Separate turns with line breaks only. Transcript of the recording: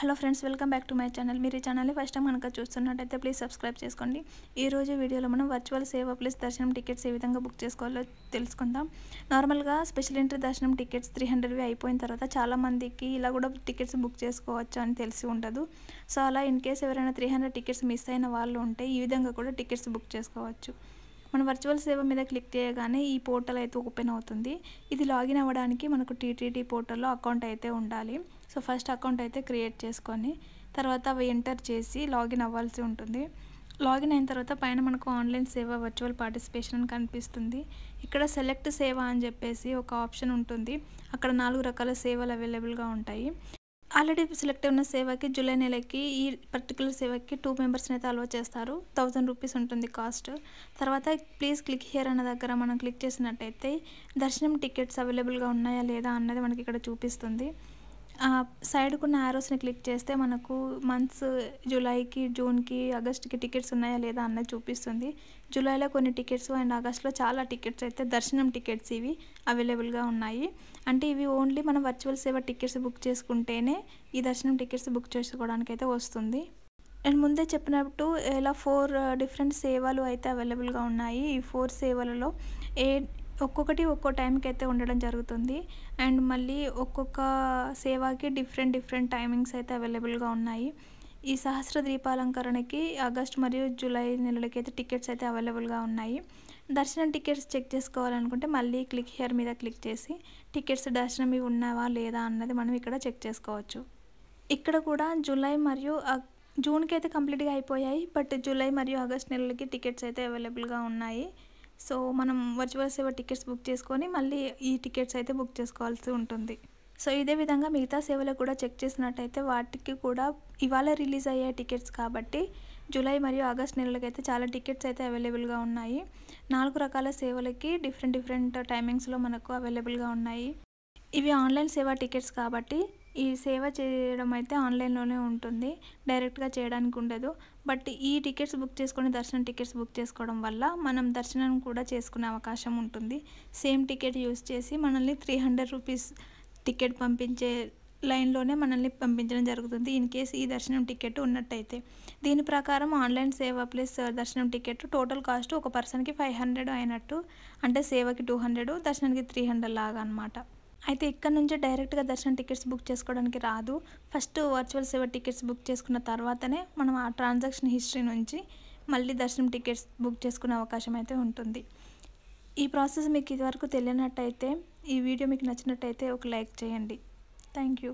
hello friends welcome back to my channel మీరు ఈ ఛానల్ని ఫస్ట్ టైం కనుక చూస్తున్నట్టయితే ప్లీజ్ సబ్స్క్రైబ్ చేసుకోండి ఈ రోజు వీడియోలో మనం వర్చువల్ సేవ ప్లస్ దర్శనం టికెట్స్ ఏ విధంగా బుక్ చేసుకోవాలో తెలుసుకుందాం నార్మల్గా స్పెషల్ ఎంట్రీ దర్శనం టికెట్స్ త్రీ హండ్రెడ్వి అయిపోయిన తర్వాత చాలామందికి ఇలా కూడా టికెట్స్ బుక్ చేసుకోవచ్చు అని తెలిసి ఉండదు సో అలా ఇన్ కేస్ ఎవరైనా త్రీ హండ్రెడ్ టికెట్స్ మిస్ అయిన వాళ్ళు ఉంటే ఈ విధంగా కూడా టికెట్స్ బుక్ చేసుకోవచ్చు మన వర్చువల్ సేవ మీద క్లిక్ చేయగానే ఈ పోర్టల్ అయితే ఓపెన్ అవుతుంది ఇది లాగిన్ అవ్వడానికి మనకు టీటీడీ పోర్టల్లో అకౌంట్ అయితే ఉండాలి సో ఫస్ట్ అకౌంట్ అయితే క్రియేట్ చేసుకొని తర్వాత అవి ఎంటర్ చేసి లాగిన్ అవ్వాల్సి ఉంటుంది లాగిన్ అయిన తర్వాత పైన మనకు ఆన్లైన్ సేవ వర్చువల్ పార్టిసిపేషన్ అని కనిపిస్తుంది ఇక్కడ సెలెక్ట్ సేవ అని చెప్పేసి ఒక ఆప్షన్ ఉంటుంది అక్కడ నాలుగు రకాల సేవలు అవైలబుల్గా ఉంటాయి ఆల్రెడీ సెలెక్ట్ అయిన సేవకి జూలై నెలకి ఈ పర్టికులర్ సేవకి టూ మెంబర్స్ని అయితే అలవ చేస్తారు థౌజండ్ రూపీస్ ఉంటుంది కాస్ట్ తర్వాత ప్లీజ్ క్లిక్ హియర్ అన్న దగ్గర మనం క్లిక్ చేసినట్టయితే దర్శనం టికెట్స్ అవైలబుల్గా ఉన్నాయా లేదా అన్నది మనకి ఇక్కడ చూపిస్తుంది ఉన్న యారోస్ని క్లిక్ చేస్తే మనకు మంత్స్ జూలైకి జూన్కి ఆగస్ట్కి టికెట్స్ ఉన్నాయా లేదా అన్నది చూపిస్తుంది జూలైలో కొన్ని టికెట్స్ అండ్ ఆగస్ట్లో చాలా టికెట్స్ అయితే దర్శనం టికెట్స్ ఇవి అవైలబుల్గా ఉన్నాయి అంటే ఇవి ఓన్లీ మనం వర్చువల్ సేవ టికెట్స్ బుక్ చేసుకుంటేనే ఈ దర్శనం టికెట్స్ బుక్ చేసుకోవడానికి అయితే వస్తుంది అండ్ ముందే చెప్పినట్టు ఇలా ఫోర్ డిఫరెంట్ సేవలు అయితే అవైలబుల్గా ఉన్నాయి ఈ ఫోర్ సేవలలో ఏ ఒక్కొక్కటి ఒక్కో టైంకి అయితే ఉండడం జరుగుతుంది అండ్ మళ్ళీ ఒక్కొక్క సేవాకి డిఫరెంట్ డిఫరెంట్ టైమింగ్స్ అయితే అవైలబుల్గా ఉన్నాయి ఈ సహస్ర దీపాలంకరణకి ఆగస్ట్ మరియు జూలై నెలలకి అయితే టికెట్స్ అయితే అవైలబుల్గా ఉన్నాయి దర్శనం టికెట్స్ చెక్ చేసుకోవాలనుకుంటే మళ్ళీ క్లిక్ హియర్ మీద క్లిక్ చేసి టికెట్స్ దర్శనం ఇవి ఉన్నావా లేదా అన్నది మనం ఇక్కడ చెక్ చేసుకోవచ్చు ఇక్కడ కూడా జూలై మరియు జూన్కి అయితే కంప్లీట్గా అయిపోయాయి బట్ జూలై మరియు ఆగస్ట్ నెలలకి టికెట్స్ అయితే అవైలబుల్గా ఉన్నాయి సో మనం వర్చువల్ సేవ టికెట్స్ బుక్ చేసుకొని మళ్ళీ ఈ టికెట్స్ అయితే బుక్ చేసుకోవాల్సి ఉంటుంది సో ఇదే విధంగా మిగతా సేవలు కూడా చెక్ చేసినట్టయితే వాటికి కూడా ఇవాళ రిలీజ్ అయ్యే టికెట్స్ కాబట్టి జూలై మరియు ఆగస్ట్ నెలలకైతే చాలా టికెట్స్ అయితే అవైలబుల్గా ఉన్నాయి నాలుగు రకాల సేవలకి డిఫరెంట్ డిఫరెంట్ టైమింగ్స్లో మనకు అవైలబుల్గా ఉన్నాయి ఇవి ఆన్లైన్ సేవా టికెట్స్ కాబట్టి ఈ సేవ చేయడం అయితే ఆన్లైన్లోనే ఉంటుంది డైరెక్ట్గా చేయడానికి ఉండదు బట్ ఈ టికెట్స్ బుక్ చేసుకొని దర్శనం టికెట్స్ బుక్ చేసుకోవడం వల్ల మనం దర్శనం కూడా చేసుకునే అవకాశం ఉంటుంది సేమ్ టికెట్ యూజ్ చేసి మనల్ని త్రీ హండ్రెడ్ రూపీస్ టికెట్ పంపించే లైన్లోనే మనల్ని పంపించడం జరుగుతుంది ఇన్ కేస్ ఈ దర్శనం టికెట్ ఉన్నట్టయితే దీని ప్రకారం ఆన్లైన్ సేవ ప్లస్ దర్శనం టికెట్ టోటల్ కాస్ట్ ఒక పర్సన్కి ఫైవ్ హండ్రెడ్ అయినట్టు అంటే సేవకి టూ హండ్రెడ్ దర్శనానికి త్రీ హండ్రెడ్ లాగా అనమాట అయితే ఇక్కడ నుంచి డైరెక్ట్గా దర్శనం టికెట్స్ బుక్ చేసుకోవడానికి రాదు ఫస్ట్ వర్చువల్ సేవ టికెట్స్ బుక్ చేసుకున్న తర్వాతనే మనం ఆ ట్రాన్సాక్షన్ హిస్టరీ నుంచి మళ్ళీ దర్శనం టికెట్స్ బుక్ చేసుకునే అవకాశం అయితే ఉంటుంది ఈ ప్రాసెస్ మీకు ఇదివరకు తెలియనట్టయితే ఈ వీడియో మీకు నచ్చినట్టయితే ఒక లైక్ చేయండి థ్యాంక్ యూ